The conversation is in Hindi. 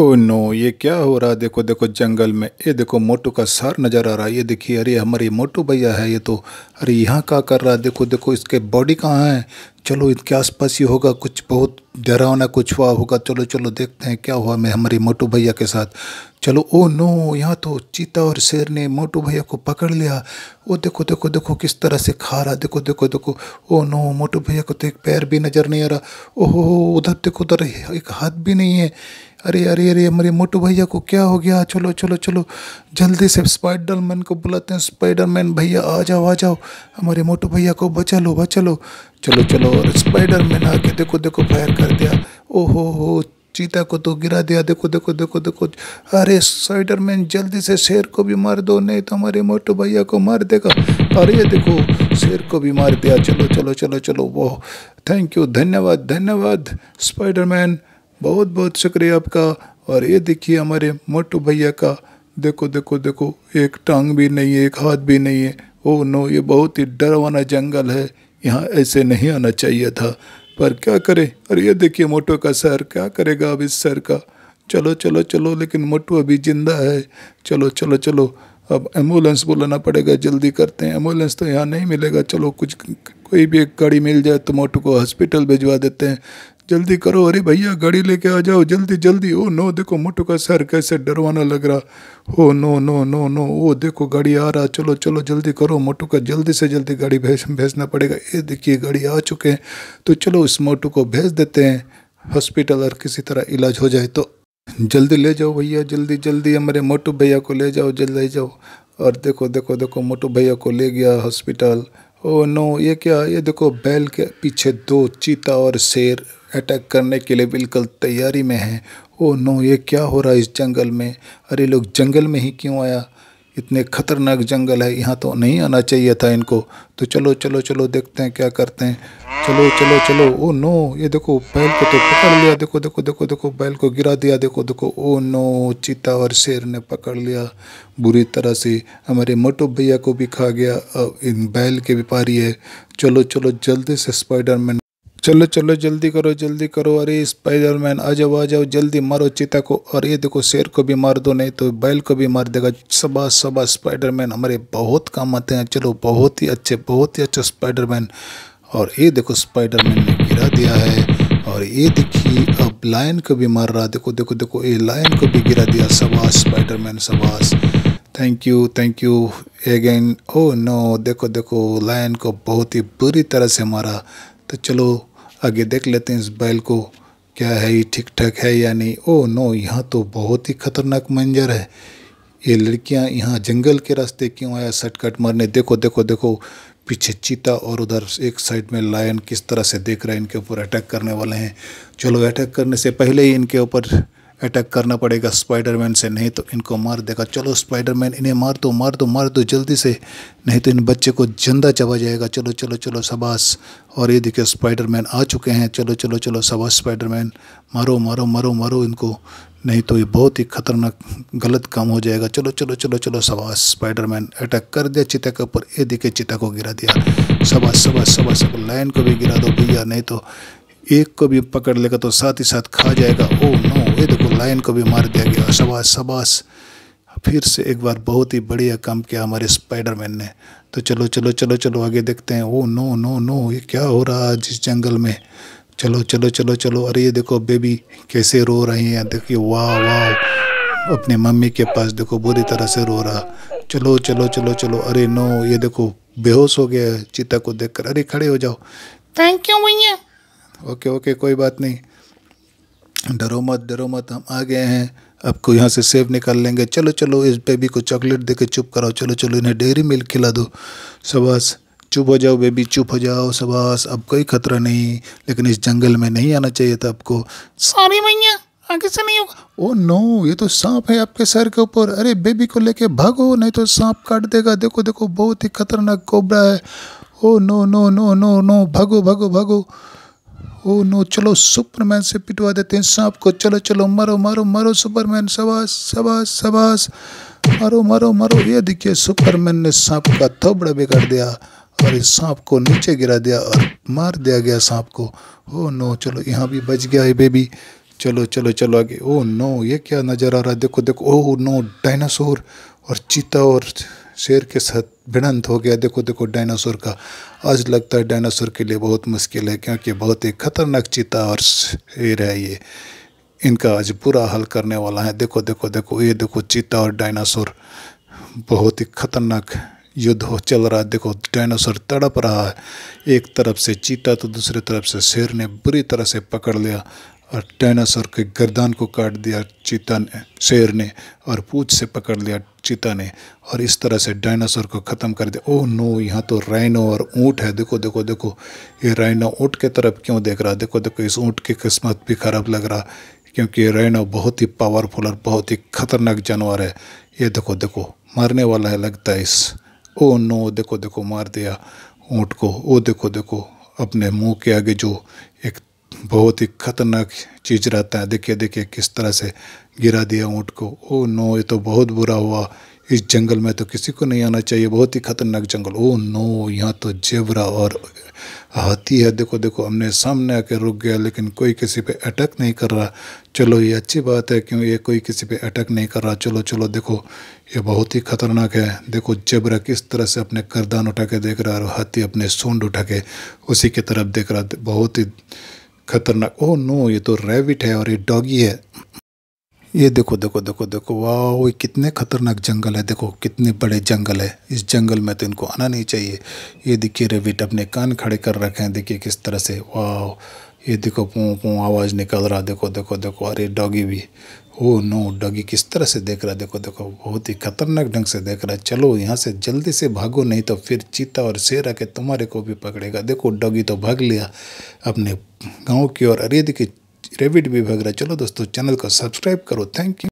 ओ नो ये क्या हो रहा है देखो देखो जंगल में ये देखो मोटू का सार नज़र आ रहा है ये देखिए अरे हमारे मोटू भैया है ये तो अरे यहाँ क्या कर रहा है देखो देखो इसके बॉडी कहाँ है चलो इसके आसपास ही होगा कुछ बहुत डरावना कुछ हुआ होगा चलो चलो देखते हैं क्या हुआ मैं हमारे मोटू भैया के साथ चलो ओ नो यहाँ तो चीता और शेर ने मोटू भैया को पकड़ लिया ओ देखो देखो देखो किस तरह से खा रहा देखो देखो देखो ओ नो मोटू भैया को तो एक पैर भी नज़र नहीं आ रहा ओहो उधर देखो उधर एक हाथ भी नहीं है अरे अरे अरे मेरे मोटू भैया को क्या हो गया चलो चलो चलो जल्दी से स्पाइडर मैन को बुलाते हैं स्पाइडर मैन भैया आ जाओ आ जाओ हमारे मोटू भैया को बचा लो बचा लो चलो चलो और स्पाइडर मैन आके देखो देखो फायर कर दिया ओहो हो चीता को तो गिरा दिया देखो देखो देखो देखो अरे स्पाइडर मैन जल्दी से शेर को भी मार दो नहीं तो हमारे मोटू भैया को मार देगा अरे देखो शेर को भी मार दिया चलो चलो चलो चलो वो थैंक यू धन्यवाद धन्यवाद स्पाइडर मैन बहुत बहुत शुक्रिया आपका और ये देखिए हमारे मोटू भैया का देखो देखो देखो एक टांग भी नहीं है एक हाथ भी नहीं है ओ नो ये बहुत ही डरवाना जंगल है यहाँ ऐसे नहीं आना चाहिए था पर क्या करें अरे ये देखिए मोटो का सर क्या करेगा अब इस सर का चलो चलो चलो लेकिन मोटू अभी जिंदा है चलो चलो चलो अब एम्बुलेंस बुलाना पड़ेगा जल्दी करते हैं एम्बुलेंस तो यहाँ नहीं मिलेगा चलो कुछ कोई भी एक गाड़ी मिल जाए तो मोटू को हॉस्पिटल भिजवा देते हैं जल्दी करो अरे भैया गाड़ी लेके आ जाओ जल्दी जल्दी ओ नो देखो मोटू का सर कैसे डरवाना लग रहा हो no no no no oh देखो गाड़ी आ रहा चलो चलो जल्दी करो मोटू का जल्दी से जल्दी गाड़ी भेज भेजना पड़ेगा ये देखिए गाड़ी आ चुके हैं तो चलो उस मोटू को भेज देते हैं हॉस्पिटल और किसी तरह इलाज हो जाए तो जल्दी ले जाओ भैया जल्दी जल्दी हमारे मोटू भैया को ले जाओ जल्दी ले जाओ और देखो देखो देखो मोटू भैया को ले गया हॉस्पिटल ओ नो ये क्या ये देखो बैल के पीछे दो चीता और शेर अटैक करने के लिए बिल्कुल तैयारी में हैं ओ नो ये क्या हो रहा है इस जंगल में अरे लोग जंगल में ही क्यों आया इतने खतरनाक जंगल है यहाँ तो नहीं आना चाहिए था इनको तो चलो चलो चलो देखते हैं क्या करते हैं चलो चलो चलो ओ नो ये देखो बैल को तो पकड़ लिया देखो देखो देखो देखो बैल को गिरा दिया देखो देखो ओ नो चीता और शेर ने पकड़ लिया बुरी तरह से हमारे मोटो भैया को भी खा गया इन बैल के व्यापारी है चलो चलो जल्दी से स्पाइडरमैन चलो चलो जल्दी करो जल्दी करो अरे स्पाइडरमैन आ जाओ आ जाओ जल्दी मारो चीता को और ये देखो शेर को भी मार दो नहीं तो बैल को भी मार देगा सबा सबा स्पाइडरमैन हमारे बहुत काम आते हैं चलो बहुत ही अच्छे बहुत ही अच्छा स्पाइडरमैन और ये देखो स्पाइडरमैन ने गिरा दिया है और ये देखिए अब लायन को भी मार रहा देखो देखो देखो ये लायन को भी गिरा दिया सबास स्पाइडरमैन सबास thank you thank you again oh no देखो देखो लायन को बहुत ही बुरी तरह से मारा तो चलो आगे देख लेते हैं इस बैल को क्या है ये ठीक ठाक है या नहीं ओ नो यहाँ तो बहुत ही खतरनाक मंजर है ये लड़कियाँ यहाँ जंगल के रास्ते क्यों आया शर्टकट मारने देखो देखो देखो पीछे चीता और उधर एक साइड में लायन किस तरह से देख रहा है इनके ऊपर अटैक करने वाले हैं चलो अटैक करने से पहले ही इनके ऊपर अटैक करना पड़ेगा स्पाइडरमैन से नहीं तो इनको मार देगा चलो स्पाइडरमैन इन्हें मार दो मार दो मार दो जल्दी से नहीं तो इन बच्चे को जिंदा चबा जाएगा चलो चलो चलो शबाश और ये देखिए स्पाइडरमैन आ चुके हैं चलो चलो चलो शबाश स्पाइडरमैन मारो मारो मारो मारो इनको नहीं तो ये बहुत ही खतरनाक गलत काम हो जाएगा चलो चलो चलो चलो शबाश स्पाइडरमैन अटैक कर दिया चिता के ऊपर ये देखिए चिता को गिरा दिया शबाश शबाश शबाश सब लाइन को भी गिरा दो भैया नहीं तो एक को भी पकड़ लेगा तो साथ ही साथ खा जाएगा ओ oh नो हुसैन को भी मार दिया गया शबाश शबाश फिर से एक बार बहुत ही बढ़िया काम किया हमारे स्पाइडरमैन ने तो चलो चलो चलो चलो आगे देखते हैं ओ नो नो नो ये क्या हो रहा है जिस जंगल में चलो चलो चलो चलो अरे ये देखो बेबी कैसे रो रही हैं देखिए वाह वाह अपने मम्मी के पास देखो बुरी तरह से रो रहा चलो चलो चलो चलो अरे नो ये देखो बेहोश हो गया चीता को देखकर अरे खड़े हो जाओ थैंक यू भैया ओके ओके कोई बात नहीं डरो मत डरो मत हम आ गए हैं आपको यहाँ से सेब निकाल लेंगे चलो चलो इस बेबी को चॉकलेट दे के चुप कराओ चलो चलो इन्हें डेयरी मिल्क खिला दो शबाश चुप हो जाओ बेबी चुप हो जाओ शबाश अब कोई खतरा नहीं लेकिन इस जंगल में नहीं आना चाहिए था आपको सॉरी भैया आगे से नहीं होगा ओ नो ये तो सांप है आपके सर के ऊपर अरे बेबी को लेके भागो नहीं तो सांप काट देगा देखो देखो बहुत ही खतरनाक कोबरा है oh no no no no no भागो भागो भागो ओ oh, नो चलो सुपरमैन से पिटवा देते हैं सांप को चलो चलो मरो मरो मरो सुपरमैन सवास सवास सवास मरो मरो मरो ये देखिए सुपरमैन ने सांप का थोबड़ा बिगाड़ दिया और इस सांप को नीचे गिरा दिया और मार दिया गया सांप को ओ oh, नो चलो यहाँ भी बच गया है बेबी चलो चलो चलो आगे ओ oh, नो ये क्या नज़र आ रहा है देखो देखो ओ नो डायनासोर और चीता और शेर के साथ भिड़ंत हो गया देखो देखो डायनासोर का आज लगता है डायनासोर के लिए बहुत मुश्किल है क्योंकि बहुत ही खतरनाक चीता और शेर है ये इनका आज बुरा हल करने वाला है देखो देखो देखो ये देखो चीता और डायनासोर बहुत ही खतरनाक युद्ध हो चल रहा है देखो डायनासोर तड़प रहा है एक तरफ से चीता तो दूसरी तरफ से शेर ने बुरी तरह से पकड़ लिया और डायनासोर के गर्दान को काट दिया चीता ने शेर ने और पूछ से पकड़ लिया चिता ने और इस तरह से डायनासोर को ख़त्म कर दिया ओह नो यहाँ तो राइनो और ऊँट है देखो देखो देखो ये राइनो ऊँट के तरफ क्यों देख रहा देखो देखो इस ऊँट की किस्मत भी ख़राब लग रहा क्योंकि ये रैनो बहुत ही पावरफुल और बहुत ही खतरनाक जानवर है ये देखो देखो मारने वाला है लगता है इस ओ नो देखो देखो मार दिया ऊँट को ओ देखो देखो अपने मुँह के आगे जो बहुत ही खतरनाक चीज़ रहता है देखिए देखिए किस तरह से गिरा दिया ऊँट को ओ नो ये तो बहुत बुरा हुआ इस जंगल में तो किसी को नहीं आना चाहिए बहुत ही खतरनाक जंगल ओ नो यहाँ तो जेबरा और हाथी है देखो देखो हमने सामने आके रुक गया लेकिन कोई किसी पे अटैक नहीं कर रहा चलो ये अच्छी बात है क्यों ये कोई किसी पे अटैक नहीं कर रहा चलो चलो देखो ये बहुत ही खतरनाक है देखो जेबरा किस तरह से अपने करदान उठा के देख रहा है और हाथी अपने सूंड उठा के उसी की तरफ देख रहा बहुत ही खतरनाक ओह नो ये तो रैबिट है और ये डॉगी है ये देखो देखो देखो देखो वाह ये कितने खतरनाक जंगल है देखो कितने बड़े जंगल है इस जंगल में तो इनको आना नहीं चाहिए ये देखिए रेबिट अपने कान खड़े कर रखे हैं देखिए किस तरह से वाह ये देखो पों पों आवाज़ निकल रहा देखो देखो देखो अरे डॉगी भी ओ नो डगी किस तरह से देख रहा है देखो देखो बहुत ही खतरनाक ढंग से देख रहा है चलो यहाँ से जल्दी से भागो नहीं तो फिर चीता और शेर आके तुम्हारे को भी पकड़ेगा देखो डगी तो भाग लिया अपने गाँव की ओर अरे देखिए रेबिट भी भाग रहा है चलो दोस्तों चैनल को सब्सक्राइब करो थैंक यू